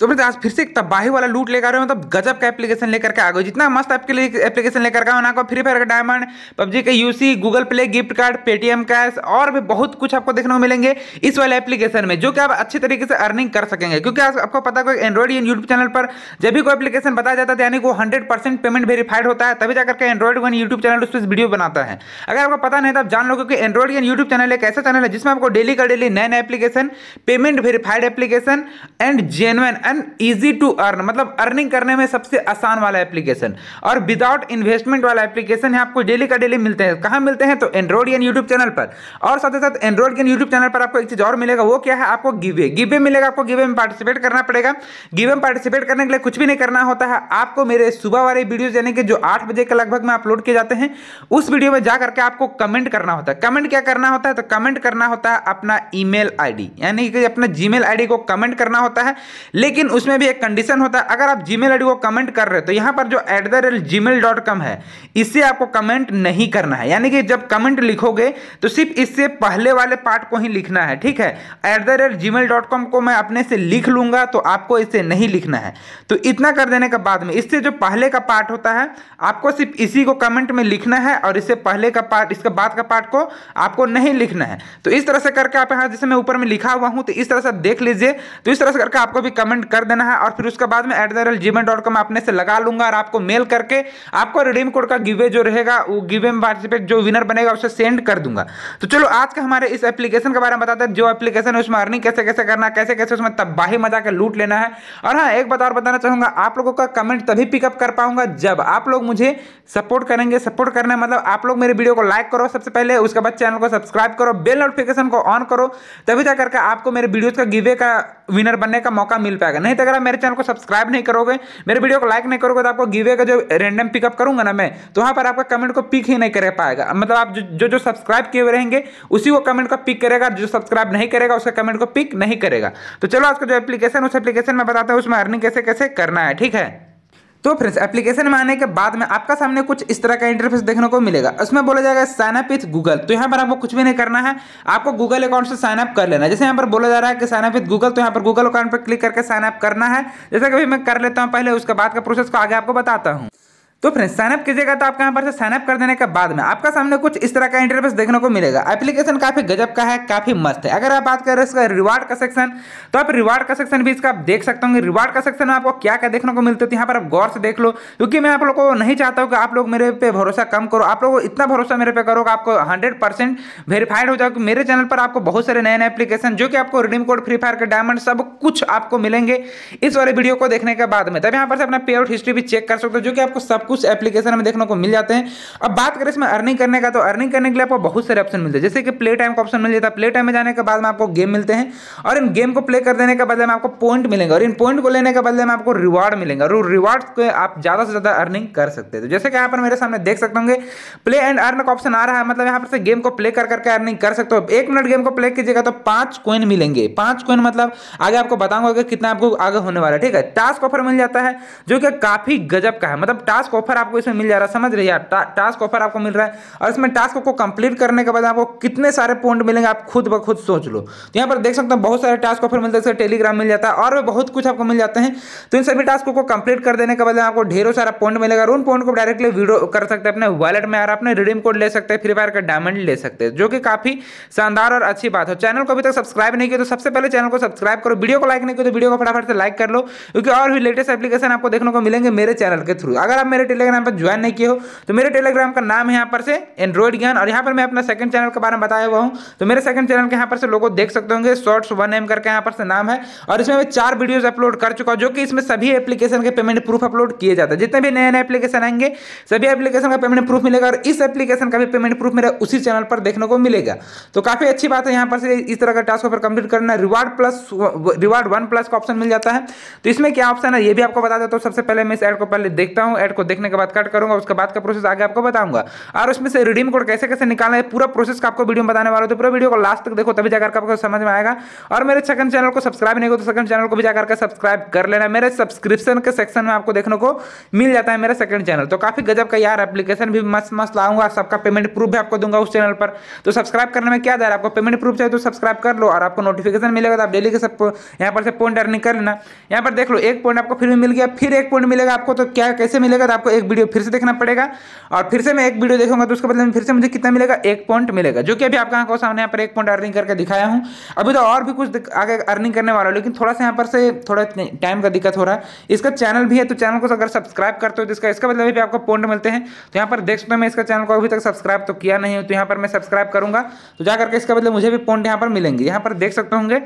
तो फिर तो आज फिर से एक तबाही वाला लूट लेकर आ रहे मतलब गजब का एप्लीकेशन लेकर के आ गए जितना मस्त आपके लिए एप्लीकेशन लेकर के आना फ्री फायर का डायमंड पबजी का UC Google Play gift card Paytm cash और भी बहुत कुछ आपको देखने को मिलेंगे इस वाले एप्लीकेशन में जो कि आप अच्छे तरीके से अर्निंग कर सकेंगे क्योंकि आज आपको पता है एंड्रॉइड यूट्यूब चैनल पर जब भी कोई एप्लीकेशन बताया जाता है यानी वो हंड्रेड पेमेंट वेरीफाइड होता है तभी जाकर के एंड्रॉइड वन यूट्यूब चैनल उस पर वीडियो बनाता है अगर आपको पता नहीं तो आप जान लो क्योंकि एंड्रॉइड एंड यूट्यूब चैनल एक ऐसा चैनल है जिसमें आपको डेली का डेली नए नए application payment verified application and genuine and easy to earn मतलब अर्निंग करने में सबसे आसान वाला एप्लीकेशन और विदाउट इन्वेस्टमेंट वाला एप्लीकेशन है आपको डेली का डेली मिलते हैं कहाँ मिलते हैं तो एंड्रॉइड एंड यूट्यूब चैनल पर और साथ ही साथ एंड यूट्यूब चैनल पर आपको एक चीज़ और मिलेगा वो क्या है आपको गिवे गिवे मिलेगा आपको गिवे में पार्टिसिपेट करना पड़ेगा गिवे में पार्टिसिपेट करने के लिए कुछ भी नहीं करना होता है आपको मेरे सुबह वाले वीडियोज यानी कि जो आठ बजे के लगभग में अपलोड किए जाते हैं उस वीडियो में जा करके आपको कमेंट करना होता है कमेंट क्या करना होता है तो कमेंट करना होता है अपना ईमेल आईडी यानी कि अपना जीमेल आईडी को कमेंट करना होता है लेकिन लेकिन उसमें भी एक कंडीशन होता है अगर आप जीमेल आईडी को कमेंट कर रहे हो तो यहाँ पर जो at the rate gmail dot com है इससे आपको कमेंट नहीं करना है यानी कि जब कमेंट लिखोगे तो सिर्फ इससे पहले वाले पार्ट को ही लिखना है ठीक है at the rate gmail dot com को मैं अपने से लिख लूंगा तो आपको इसे नहीं लिखना है तो इतना कर देने के बाद में इससे जो पहले का पार्ट होता है आपको सिर्फ इसी को कमेंट में लिखना है और इससे पहले का पार्ट इसके बाद का पार्ट को आपको नहीं लिखना है तो इस तरह से करके आप यहाँ जैसे मैं ऊपर में लिखा हुआ हूँ तो इस तरह से देख लीजिए तो इस तरह से करके आपको भी कमेंट पेमेंट कर देना है और फिर उसके बाद में at the rate gmail dot com अपने से लगा लूंगा और आपको मेल करके आपको रिडीम कोड का गिवे जो रहेगा वो गिवे में पार्टिसिपेट जो विनर बनेगा उसे सेंड कर दूंगा तो चलो आज के हमारे इस एप्लीकेशन के बारे में बताते हैं जो एप्लीकेशन है उसमें अर्निंग कैसे कैसे करना कैसे कैसे उसमें तबाही मजा के लूट लेना है और हाँ एक बात और बताना चाहूंगा आप लोगों का कमेंट तभी पिकअप कर पाऊंगा जब आप लोग मुझे सपोर्ट करेंगे सपोर्ट करना मतलब आप लोग मेरे वीडियो को लाइक करो सबसे पहले उसके बाद चैनल को सब्सक्राइब करो बेल नोटिफिकेशन को ऑन करो तभी जा करके आपको मेरे वीडियोज का गिवे का विनर बनने का मौका मिल पाएगा नहीं तो अगर आप मेरे चैनल को सब्सक्राइब नहीं करोगे मेरे वीडियो को लाइक नहीं करोगे तो आपको गिवे का जो रैंडम पिकअप करूंगा ना मैं तो वहाँ पर आपका कमेंट को पिक ही नहीं कर पाएगा मतलब आप जो जो सब्सक्राइब किए रहेंगे उसी को कमेंट को पिक करेगा जो सब्सक्राइब नहीं करेगा उसका कमेंट को पिक नहीं करेगा तो चलो आज का जो एप्लीकेशन उस एप्लीकेशन में बताते हैं उसमें अर्निंग कैसे कैसे करना है ठीक है तो फ्रेंड्स एप्लीकेशन में आने के बाद में आपका सामने कुछ इस तरह का इंटरफेस देखने को मिलेगा उसमें बोला जाएगा साइन अप विथ गूगल तो यहाँ पर आपको कुछ भी नहीं करना है आपको गूगल अकाउंट से साइन अप कर लेना जैसे यहाँ पर बोला जा रहा है कि साइन अप विथ गूगल तो यहाँ पर गूगल अकाउंट पर क्लिक करके साइन अप करना है जैसे कभी मैं कर लेता हूँ पहले उसके बाद का प्रोसेस को आगे आपको बताता हूँ तो फ्रेंड्स साइनअप कीजिएगा तो आपके यहाँ पर से साइनअप कर देने के बाद में आपका सामने कुछ इस तरह का इंटरफेस देखने को मिलेगा एप्लीकेशन काफी गजब का है काफी मस्त है अगर आप बात करें इसका रिवार्ड का सेक्शन तो आप रिवार्ड का सेक्शन भी इसका आप देख सकते होंगे रिवार्ड का सेक्शन में आपको क्या क्या देखने को मिलते है यहाँ पर आप गौर से देख लो क्योंकि मैं आप लोग को नहीं चाहता हूँ कि आप लोग मेरे पे भरोसा कम करो आप लोग इतना भरोसा मेरे पे करो कि आपको हंड्रेड परसेंट वेरीफाइड हो जाओ मेरे चैनल पर आपको बहुत सारे नए नए एप्लीकेशन जो कि आपको रिडीम कोड फ्री फायर के डायमंड सब कुछ आपको मिलेंगे इस वाले वीडियो को देखने के बाद में तब यहाँ पर अपना पे हिस्ट्री भी चेक कर सकते हो जो कि आपको सब कुछ एप्लीकेशन हमें देखने को मिल जाते हैं अब बात करें इसमें अर्निंग करने का तो अर्निंग करने के लिए आपको बहुत सारे ऑप्शन मिलते हैं जैसे कि प्ले टाइम का ऑप्शन मिल जाता है प्ले टाइम में जाने के बाद में आपको गेम मिलते हैं और इन गेम को प्ले कर देने के बदले में आपको पॉइंट मिलेंगे और इन पॉइंट को लेने के बदले में आपको रिवार्ड मिलेंगे और रिवार्ड को आप ज़्यादा से ज़्यादा अर्निंग कर सकते हैं तो जैसे कि यहाँ पर मेरे सामने देख सकते होंगे प्ले एंड अर्न का ऑप्शन आ रहा है मतलब यहाँ पर से गेम को प्ले कर करके अर्निंग कर सकते हो एक मिनट गेम को प्ले कीजिएगा तो पांच कोइन मिलेंगे पांच कोइन मतलब आगे आपको बताऊंगा कि कितना आपको आगे होने वाला है ठीक है टास्क ऑफर मिल जाता है जो कि काफ़ी गजब का है मतलब टास्क ऑफर आपको इसमें मिल जा रहा है समझ रही है टा, टास्क ऑफर आपको मिल रहा है और इसमें टास्क को कंप्लीट करने के बाद आपको कितने सारे पॉइंट मिलेंगे आप खुद ब खुद सोच लो तो यहाँ पर देख सकते हो बहुत सारे टास्क ऑफर मिलते हैं टेलीग्राम मिल जाता है और भी बहुत कुछ आपको मिल जाते हैं तो इन सभी टास्क को कंप्लीट कर देने के बाद आपको ढेरों सारा पॉइंट मिलेगा और उन पॉइंट को डायरेक्टली वीडियो कर सकते हैं अपने वॉलेट में और अपने रिडीम कोड ले सकते हैं फ्री फायर का डायमंड ले सकते हैं जो कि काफी शानदार और अच्छी बात हो चैनल को अभी तक सब्सक्राइब नहीं किया तो सबसे पहले चैनल को सब्सक्राइब करो वीडियो को लाइक नहीं किया तो वीडियो को फटाफट से लाइक कर लो क्योंकि और भी लेटेस्ट एप्लीकेशन आपको देखने को मिलेंगे मेरे चैनल के थ्रू अगर आप मेरे टेलीग्राम पर ज्वाइन नहीं किए हो तो मेरे टेलीग्राम का नाम है यहाँ पर से एंड्रॉइड ज्ञान और यहाँ पर मैं अपना सेकंड चैनल के बारे में बताया हुआ हूँ तो मेरे सेकंड चैनल के यहाँ पर से लोगों देख सकते होंगे शॉर्ट्स वन एम करके यहाँ पर से नाम है और इसमें मैं चार वीडियोज अपलोड कर चुका हूँ जो कि इसमें सभी एप्लीकेशन के पेमेंट प्रूफ अपलोड किए जाते हैं जितने भी नए नए एप्लीकेशन आएंगे सभी एप्लीकेशन का पेमेंट प्रूफ मिलेगा और इस एप्लीकेशन का भी पेमेंट प्रूफ मेरा उसी चैनल पर देखने को मिलेगा तो काफ़ी अच्छी बात है यहाँ पर से इस तरह का टास्क ऑफर कंप्लीट करना reward plus reward one plus का ऑप्शन मिल जाता है तो इसमें क्या ऑप्शन है ये भी आपको बता देता हूँ सबसे पहले मैं इस एड को पहले देखता हूँ एड को देखने के बाद कट करूंगा उसके बाद का प्रोसेस आगे आपको बताऊंगा और उसमें से रिडीम कोड कैसे कैसे निकालना है पूरा प्रोसेस का आपको वीडियो में बताने वाला हूँ तो पूरा वीडियो को लास्ट तक देखो तभी जाकर आपको समझ में आएगा और मेरे सेकंड चैनल को सब्सक्राइब नहीं हो तो सेकंड चैनल को भी जाकर सब्सक्राइब कर लेना मेरे सब्सक्रिप्शन के सेक्शन में आपको देखने को मिल जाता है मेरा सेकंड चैनल तो काफी गजब का यार एप्लीकेशन भी मस्त मस्त लाऊंगा सबका पेमेंट प्रूफ भी आपको दूंगा उस चैनल पर तो सब्सक्राइब करने में क्या जा आपको पेमेंट प्रूफ चाहिए तो सब्सक्राइब कर लो और आपको नोटिफिकेशन मिलेगा तो आप डेली के सब यहाँ पर से पॉइंट अर्निंग कर लेना यहाँ पर देख लो एक पॉइंट आपको फिर भी मिल गया फिर एक पॉइंट मिलेगा आपको तो क्या कैसे मिलेगा तो आपको आपको एक वीडियो फिर से देखना पड़ेगा और फिर से मैं एक वीडियो देखूंगा तो उसके बदले में मतलब फिर से मुझे कितना मिलेगा एक पॉइंट मिलेगा जो कि अभी आपका आंखों सामने यहाँ पर एक पॉइंट अर्निंग करके दिखाया हूँ अभी तो और भी कुछ आगे अर्निंग करने वाला हूँ लेकिन थोड़ा सा यहाँ पर से थोड़ा टाइम का दिक्कत हो रहा है इसका चैनल भी है तो चैनल को अगर सब्सक्राइब करते हो तो इसका इसका मतलब भी आपको पॉइंट मिलते हैं तो यहाँ पर देख सकते हो मैं इसका चैनल को अभी तक सब्सक्राइब तो किया नहीं हूँ तो यहाँ पर मैं सब्सक्राइब करूँगा तो जाकर के इसका मतलब मुझे भी पॉइंट यहाँ पर मिलेंगे यहाँ पर देख सकते होंगे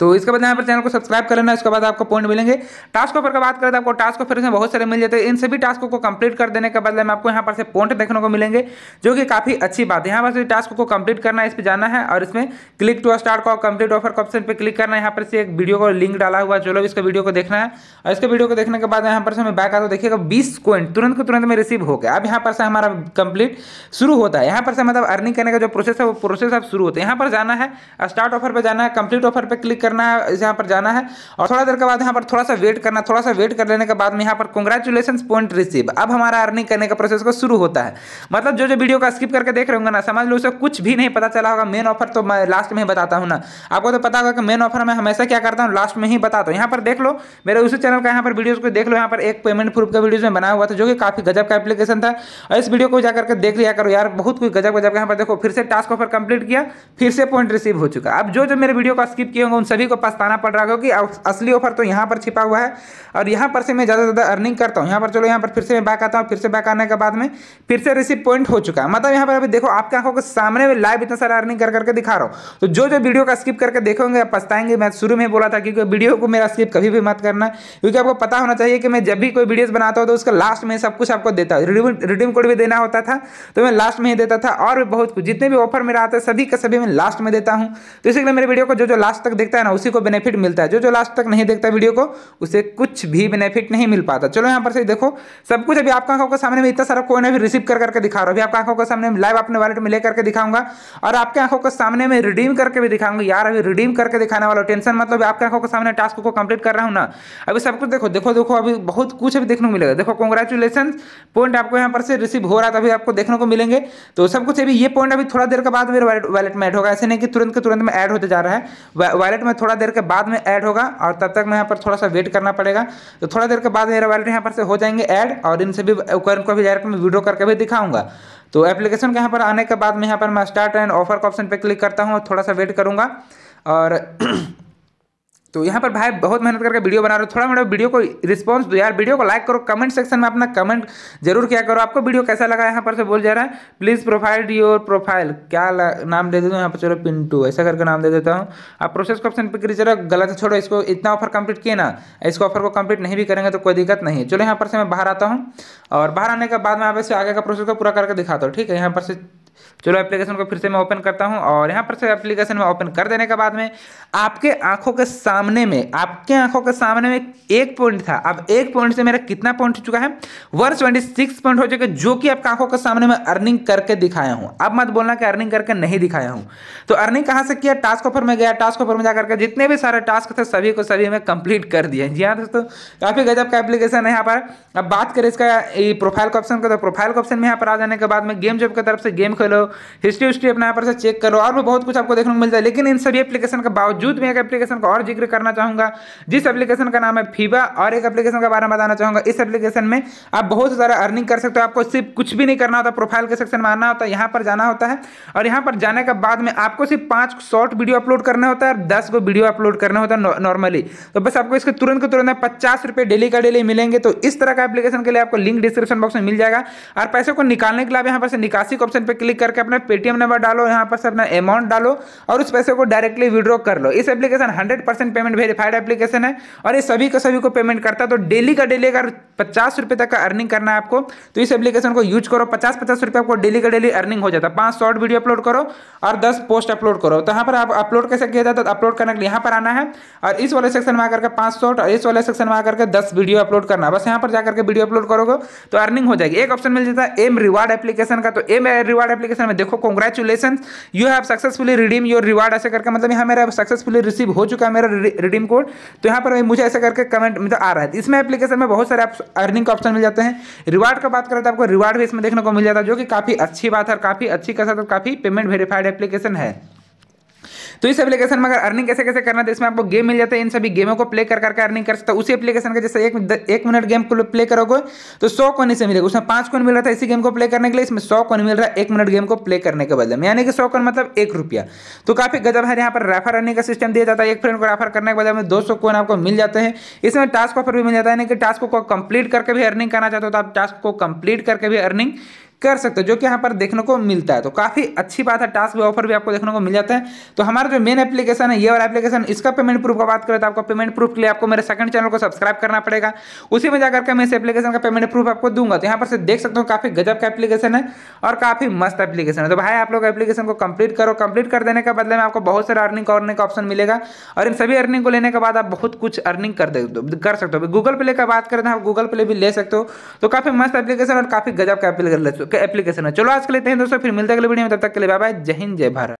तो इसके बाद यहाँ पर चैनल को सब्सक्राइब कर लेना उसके बाद आपको पॉइंट मिलेंगे टास्क ऑफर का बात करें तो आपको टास्क ऑफर इसमें बहुत सारे मिल जाते हैं इन सभी टास्क को कंप्लीट कर देने के बदले में आपको यहाँ पर से पॉइंट देखने को मिलेंगे जो कि काफ़ी अच्छी बात है यहाँ पर से टास्क को कंप्लीट करना है इस पर जाना है और इसमें क्लिक टू स्टार्ट का कंप्लीट ऑफर का ऑप्शन पर क्लिक करना है यहाँ पर से एक वीडियो को लिंक डाला हुआ है जो लोग इसका वीडियो को देखना है और इसके वीडियो को देखने के बाद यहाँ पर से हमें बैक आता हूँ देखिएगा बीस पॉइंट तुरंत को तुरंत में रिसीव हो गया अब यहाँ पर से हमारा कंप्लीट शुरू होता है यहाँ पर से मतलब अर्निंग करने का जो प्रोसेस है वो प्रोसेस अब शुरू होता है यहाँ पर जाना है स्टार्ट ऑफर पर जाना है कंप्लीट ऑफर पर क्लिक करना है यहाँ पर जाना है और थोड़ा देर के बाद यहाँ पर थोड़ा सा वेट करना थोड़ा सा वेट कर लेने के बाद में यहाँ पर कंग्रेचुलेशन पॉइंट रिसीव अब हमारा अर्निंग करने का प्रोसेस को शुरू होता है मतलब जो जो वीडियो का स्किप करके देख रहे होंगे ना समझ लो उसे कुछ भी नहीं पता चला होगा मेन ऑफर तो मैं लास्ट में ही बताता हूँ ना आपको तो पता होगा कि मेन ऑफर मैं हमेशा क्या करता हूँ लास्ट में ही बताता हूँ यहाँ पर देख लो मेरे उसी चैनल का यहाँ पर वीडियोज़ को देख लो यहाँ पर एक पेमेंट प्रूफ का वीडियो में बना हुआ था जो कि काफ़ी गजब का एप्लीकेशन था और इस वीडियो को जाकर करके देख लिया करो यार बहुत कुछ गजब गजब यहाँ पर देखो फिर से टास्क ऑफर कंप्लीट किया फिर से पॉइंट रिसीव हो चुका अब जो जो मेरे वीडियो का स्किप किए होंगे उन सभी को पछताना पड़ रहा है क्योंकि असली ऑफर तो यहाँ पर छिपा हुआ है और यहाँ पर से मैं ज़्यादा से ज़्यादा अर्निंग करता हूँ यहाँ पर चलो यहाँ पर फिर से मैं बैक आता हूँ फिर से बैक आने के बाद में फिर से रिसीव पॉइंट हो चुका है मतलब यहाँ पर अभी देखो आपके आंखों के सामने में लाइव इतना सारा अर्निंग कर करके दिखा रहा हूँ तो जो जो वीडियो का स्किप करके देखोगे पछताएंगे मैं शुरू में बोला था क्योंकि वीडियो को मेरा स्किप कभी भी मत करना क्योंकि आपको पता होना चाहिए कि मैं जब भी कोई वीडियोज बनाता हूँ तो उसका लास्ट में सब कुछ आपको देता हूँ रिडीम रिडीम कोड भी देना होता था तो मैं लास्ट में ही देता था और भी बहुत कुछ जितने भी ऑफर मेरा आता है सभी का सभी मैं लास्ट में देता हूँ तो इसलिए मेरे वीडियो को जो जो लास्ट तक देखता है ना उसी को बेनिफिट मिलता है जो जो लास्ट तक नहीं देखता वीडियो को उसे कुछ भी बेनिफिट नहीं मिल पाता चलो यहाँ पर से देखो सब कुछ अभी आपका आंखों के सामने में इतना सारा कोई ना भी रिसीव कर करके दिखा रहा हूँ अभी आपका आंखों के सामने लाइव अपने वॉलेट में लेकर दिखाऊंगा और आपके आंखों के सामने में रिडीम करके भी दिखाऊंगा यार अभी रिडीम करके दिखाने वाला टेंशन मतलब आपके आंखों के सामने टास्क को कंप्लीट कर रहा हूँ ना अभी सब कुछ देखो देखो देखो अभी बहुत कुछ अभी देखने को मिलेगा देखो कॉन्ग्रेचुलेसन पॉइंट आपको यहाँ पर से रिसीव हो रहा था अभी आपको देखने को मिलेंगे तो सब कुछ अभी ये पॉइंट अभी थोड़ा देर के बाद मेरे वॉलेट में एड होगा ऐसे नहीं कि तुरंत के तुरंत में एड होते जा रहा है वॉलेट में थोड़ा देर के बाद में ऐड होगा और तब तक मैं यहाँ पर थोड़ा सा वेट करना पड़ेगा तो थोड़ा देर के बाद मेरा वॉलेट यहाँ पर से हो जाएंगे ऐड और इनसे भी को भी डायरेक्ट मैं वीडियो करके भी दिखाऊंगा तो एप्लीकेशन के यहाँ पर आने के बाद में यहाँ पर मैं स्टार्ट एंड ऑफर का ऑप्शन पर क्लिक करता हूँ और थोड़ा सा वेट करूँगा और तो यहाँ पर भाई बहुत मेहनत करके वीडियो बना रहे हो थोड़ा मोटा वीडियो को रिस्पॉन्स दो यार वीडियो को लाइक करो कमेंट सेक्शन में अपना कमेंट जरूर क्या करो आपको वीडियो कैसा लगा यहाँ पर से बोल जा रहा है प्लीज़ प्रोफाइल योर प्रोफाइल क्या नाम दे देता हूँ यहाँ पर चलो पिंटू ऐसा करके नाम दे देता हूँ आप प्रोसेस को ऑप्शन पर चलो गलत है छोड़ो इसको इतना ऑफर कंप्लीट किए ना इसको ऑफर को कंप्लीट नहीं भी करेंगे तो कोई दिक्कत नहीं है चलो यहाँ पर से मैं बाहर आता हूँ और बाहर आने के बाद मैं आप इसे आगे का प्रोसेस को पूरा करके दिखाता हूँ ठीक है यहाँ पर से चलो एप्लीकेशन को फिर से मैं ओपन करता हूँ और यहाँ पर से एप्लीकेशन में ओपन कर देने के बाद में आपके आंखों के सामने में आपके आंखों के सामने में एक पॉइंट था अब एक पॉइंट से मेरा कितना पॉइंट हो चुका है वन ट्वेंटी सिक्स पॉइंट हो चुके जो कि आपके आंखों के सामने में अर्निंग करके दिखाया हूँ अब मत बोलना कि अर्निंग करके नहीं दिखाया हूँ तो अर्निंग कहाँ से किया टास्क ऑफर में गया टास्क ऑफर में जाकर के जितने भी सारे टास्क थे सभी को सभी में कंप्लीट कर दिया जी हाँ दोस्तों काफ़ी गजब का एप्लीकेशन है यहाँ पर अब बात करें इसका प्रोफाइल का ऑप्शन का तो प्रोफाइल का ऑप्शन में यहाँ पर आ जाने के बाद में गेम जॉब की तरफ से गेम को कर लो हिस्ट्री उस्ट्री अपना यहाँ पर से चेक करो और भी बहुत कुछ आपको देखने को मिलता है लेकिन इन सभी एप्लीकेशन के बावजूद मैं एक एप्लीकेशन का और जिक्र करना चाहूँगा जिस एप्लीकेशन का नाम है फीवा और एक एप्लीकेशन के बारे में बताना चाहूँगा इस एप्लीकेशन में आप बहुत ज़्यादा अर्निंग कर सकते हो आपको सिर्फ कुछ भी नहीं करना होता प्रोफाइल के सेक्शन में आना होता है यहाँ पर जाना होता है और यहाँ पर जाने के बाद में आपको सिर्फ पाँच शॉर्ट वीडियो अपलोड करना होता है और दस को वीडियो अपलोड करना होता है नॉर्मली तो बस आपको इसके तुरंत के तुरंत पचास रुपये डेली का डेली मिलेंगे तो इस तरह का एप्लीकेशन के लिए आपको लिंक डिस्क्रिप्शन बॉक्स में मिल जाएगा और पैसे को निकालने के लिए आप यहाँ पर से निकासी ऑप्शन पर क्लिक क्लिक करके अपना पेटीएम नंबर डालो यहाँ पर से अपना अमाउंट डालो और उस पैसे को डायरेक्टली विड्रॉ कर लो इस application hundred percent payment verified application है और ये सभी का सभी को पेमेंट करता है तो डेली का डेली अगर पचास रुपये तक का अर्निंग करना है आपको तो इस एप्लीकेशन को यूज करो पचास पचास रुपये आपको डेली का डेली अर्निंग हो जाता है पाँच शॉर्ट वीडियो अपलोड करो और दस पोस्ट अपलोड करो तो यहाँ पर आप अपलोड कैसे किया जाता है अपलोड तो करने के लिए यहाँ पर आना है और इस वाले सेक्शन में आकर के पाँच शॉर्ट और इस वाले सेक्शन में आकर के दस वीडियो अपलोड करना बस यहाँ पर जाकर के वीडियो अपलोड करोगे तो अर्निंग हो जाएगी एक ऑप्शन मिल जाता है एम रिवार्ड एप्लीकेशन का तो एम रिवार्ड एप्लीकेशन में देखो congratulation you have successfully redeem your reward ऐसे करके मतलब यहाँ मेरा सक्सेसफुली रिसीव हो चुका है मेरा रिडीम कोड तो यहाँ पर मुझे ऐसे करके कमेंट मतलब आ रहा है इसमें एप्लीकेशन में बहुत सारे अर्निंग के ऑप्शन मिल जाते हैं रिवार्ड का बात करें तो आपको रिवार्ड भी इसमें देखने को मिल जाता है जो कि काफ़ी अच्छी बात है और काफ़ी अच्छी के साथ काफ़ी पेमेंट वेरीफाइड एप्लीकेशन है तो इस एप्लीकेशन में अगर अर्निंग कैसे कैसे करना है तो इसमें आपको गेम मिल जाता है इन सभी गेमों को प्ले कर करके अर्निंग कर सकते हो उसी एप्लीकेशन का जैसे एक, एक मिनट गेम को प्ले करोगे तो सौ कौन से मिलेगा उसमें पांच कौन मिल रहा था इसी गेम को प्ले करने के लिए इसमें सौ कौन मिल रहा है एक मिनट गेम को प्ले करने के बदले में यानी कि सौ कौन मतलब एक रुपया तो काफी गजब है यहाँ पर रेफर अर्निंग का सिस्टम दिया जाता है एक फ्रेंड को रेफर करने के बदले में दो सौ आपको मिल जाते हैं इसमें टास्क ऑफर भी मिल जाता है यानी कि टास्क को कंप्लीट करके भी अर्निंग करना चाहते हो तो आप टास्क को कंप्लीट करके भी अर्निंग कर सकते हो जो कि यहाँ पर देखने को मिलता है तो काफ़ी अच्छी बात है टास्क ऑफर भी आपको देखने को मिल जाता है तो हमारा जो मेन एप्लीकेशन है ये और एप्लीकेशन इसका पेमेंट प्रूफ का बात करें तो आपको पेमेंट प्रूफ के लिए आपको मेरे सेकंड चैनल को सब्सक्राइब करना पड़ेगा उसी में जाकर के मैं इस एप्लीकेशन का पेमेंट प्रूफ आपको दूंगा तो यहाँ पर से देख सकते हो काफ़ी गजब का एप्लीकेशन है और काफ़ी मस्त एप्लीकेशन है तो भाई आप लोग एप्लीकेशन को कंप्लीट करो कंप्लीट कर देने के बदले में आपको बहुत सारा अर्निंग करने का ऑप्शन मिलेगा और इन सभी अर्निंग को लेने के बाद आप बहुत कुछ अर्निंग कर दे कर सकते हो गूगल प्ले का बात करें तो आप गूगल प्ले भी ले सकते हो तो काफ़ी मस्त एप्लीकेशन और काफ़ी गजब का एप्लीकेशन एप्लीकेशन है चलो आज के लेते हैं दोस्तों फिर मिलते हैं अगले वीडियो में तब तक के लिए बाय बाय जय हिंद जय भारत